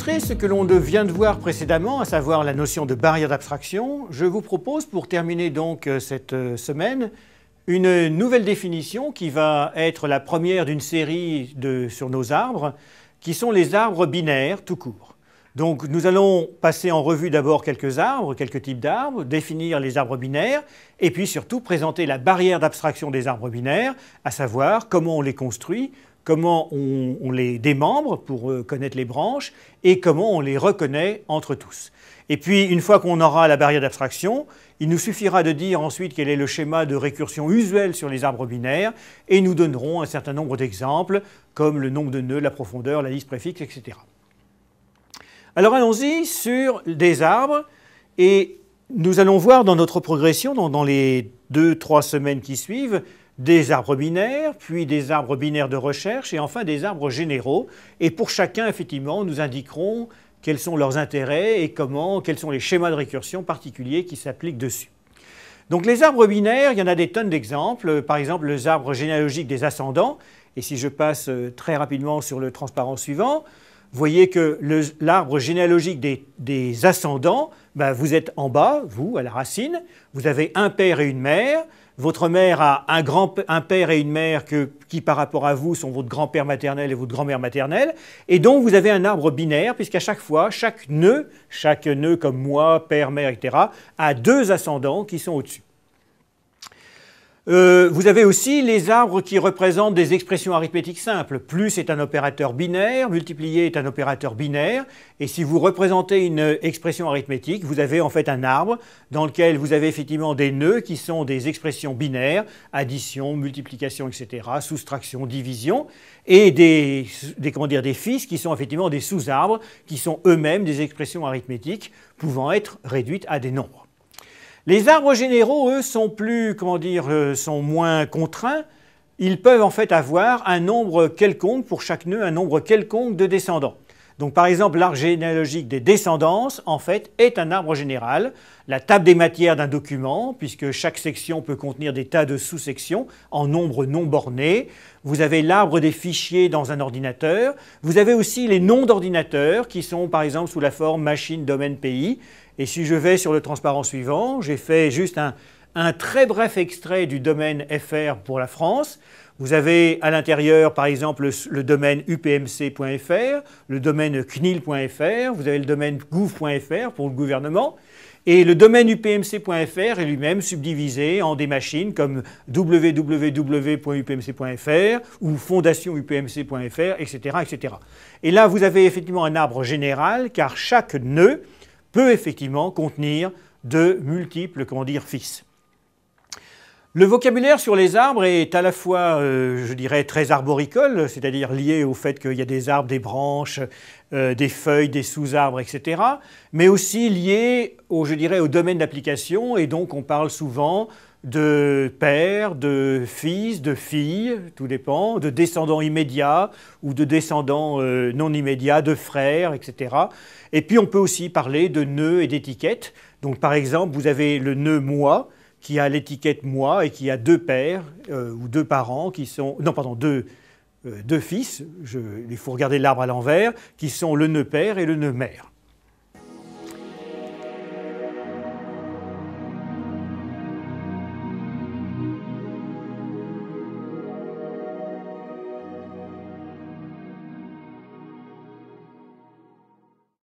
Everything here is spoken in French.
ce que l'on vient de voir précédemment, à savoir la notion de barrière d'abstraction, je vous propose pour terminer donc euh, cette euh, semaine une nouvelle définition qui va être la première d'une série sur nos arbres, qui sont les arbres binaires tout court. Donc nous allons passer en revue d'abord quelques arbres, quelques types d'arbres, définir les arbres binaires, et puis surtout présenter la barrière d'abstraction des arbres binaires, à savoir comment on les construit, comment on, les démembre pour euh, connaître les branches et comment on les reconnaît entre tous. Et puis, une fois qu'on aura la barrière d'abstraction, il nous suffira de dire ensuite quel est le schéma de récursion usuel sur les arbres binaires, et nous donnerons un certain nombre d'exemples, comme le nombre de nœuds, la profondeur, la liste préfixe, etc. Alors allons-y sur des arbres, et nous allons voir dans notre progression, dans, les deux, trois semaines qui suivent, des arbres binaires, puis des arbres binaires de recherche et enfin des arbres généraux. Et pour chacun, effectivement, nous indiquerons quels sont leurs intérêts et comment, quels sont les schémas de récursion particuliers qui s'appliquent dessus. Donc les arbres binaires, il y en a des tonnes d'exemples, par exemple les arbres généalogiques des ascendants, et si je passe euh, très rapidement sur le transparent suivant, vous voyez que l'arbre généalogique des, ascendants, bah, vous êtes en bas, vous, à la racine, vous avez un père et une mère, votre mère a un, grand, père et une mère qui, par rapport à vous, sont votre grand-père maternel et votre grand-mère maternelle. Et donc, vous avez un arbre binaire, puisqu'à chaque fois, chaque nœud, chaque nœud comme moi, père, mère, etc., a deux ascendants qui sont au-dessus. Euh, vous avez aussi les arbres qui représentent des expressions arithmétiques simples. Plus est un opérateur binaire, multiplier est un opérateur binaire. Et si vous représentez une expression arithmétique, vous avez en fait un arbre dans lequel vous avez effectivement des nœuds qui sont des expressions binaires, addition, multiplication, etc., soustraction, division, et des, des, dire, des fils qui sont effectivement des sous-arbres, qui sont eux-mêmes des expressions arithmétiques pouvant être réduites à des nombres. Les arbres généraux, eux, sont plus, comment dire, euh, sont moins contraints. Ils peuvent en fait avoir un nombre quelconque, pour chaque nœud, un nombre quelconque de descendants. Donc par exemple, l'arbre généalogique des descendances, en fait, est un arbre général. La table des matières d'un document, puisque chaque section peut contenir des tas de sous-sections en nombre non borné. Vous avez l'arbre des fichiers dans un ordinateur. Vous avez aussi les noms d'ordinateurs qui sont par exemple sous la forme machine, domaine, pays. Et si je vais sur le transparent suivant, j'ai fait juste un, très bref extrait du domaine FR pour la France. Vous avez à l'intérieur, par exemple, le, domaine upmc.fr, le domaine cnil.fr, vous avez le domaine gouv.fr pour le gouvernement. Et le domaine upmc.fr est lui-même subdivisé en des machines comme www.upmc.fr ou fondationupmc.fr, etc., etc. Et là, vous avez effectivement un arbre général, car chaque nœud peut effectivement contenir de multiples comment dire, fils. Le vocabulaire sur les arbres est à la fois, euh, je dirais, très arboricole, c'est-à-dire lié au fait qu'il y a des arbres, des branches, euh, des feuilles, des sous-arbres, etc., mais aussi lié, au, je dirais, au domaine d'application, et donc on parle souvent de père, de fils, de filles, tout dépend, de descendants immédiats ou de descendants euh, non immédiats, de frères, etc. Et puis on peut aussi parler de nœuds et d'étiquettes. Donc par exemple, vous avez le nœud moi qui a l'étiquette moi et qui a deux pères euh, ou deux parents qui sont non pardon euh, deux fils. Je, il faut regarder l'arbre à l'envers qui sont le nœud père et le nœud mère.